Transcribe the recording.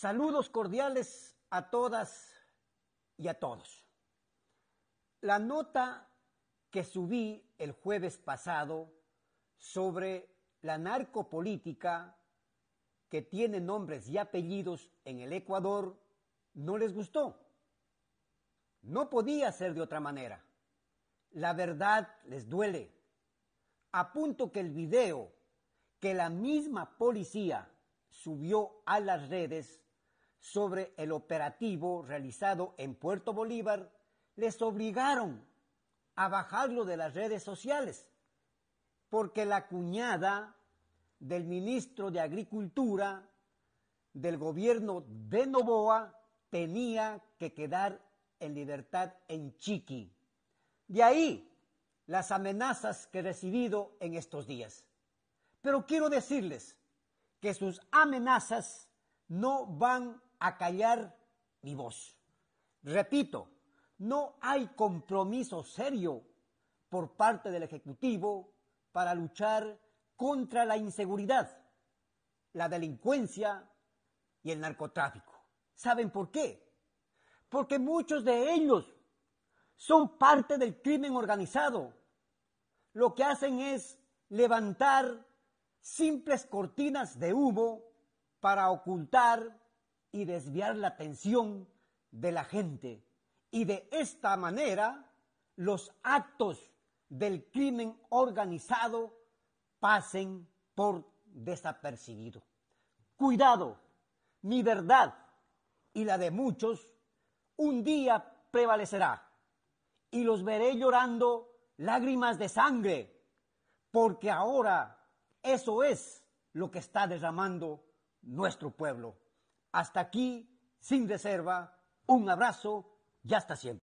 Saludos cordiales a todas y a todos. La nota que subí el jueves pasado sobre la narcopolítica que tiene nombres y apellidos en el Ecuador no les gustó. No podía ser de otra manera. La verdad les duele. A punto que el video que la misma policía subió a las redes sobre el operativo realizado en Puerto Bolívar, les obligaron a bajarlo de las redes sociales, porque la cuñada del ministro de Agricultura del gobierno de Novoa tenía que quedar en libertad en Chiqui. De ahí las amenazas que he recibido en estos días. Pero quiero decirles que sus amenazas no van callar mi voz. Repito, no hay compromiso serio por parte del Ejecutivo para luchar contra la inseguridad, la delincuencia y el narcotráfico. ¿Saben por qué? Porque muchos de ellos son parte del crimen organizado. Lo que hacen es levantar simples cortinas de humo para ocultar y desviar la atención de la gente. Y de esta manera los actos del crimen organizado pasen por desapercibido. Cuidado, mi verdad y la de muchos un día prevalecerá y los veré llorando lágrimas de sangre, porque ahora eso es lo que está derramando nuestro pueblo. Hasta aquí, sin reserva, un abrazo y hasta siempre.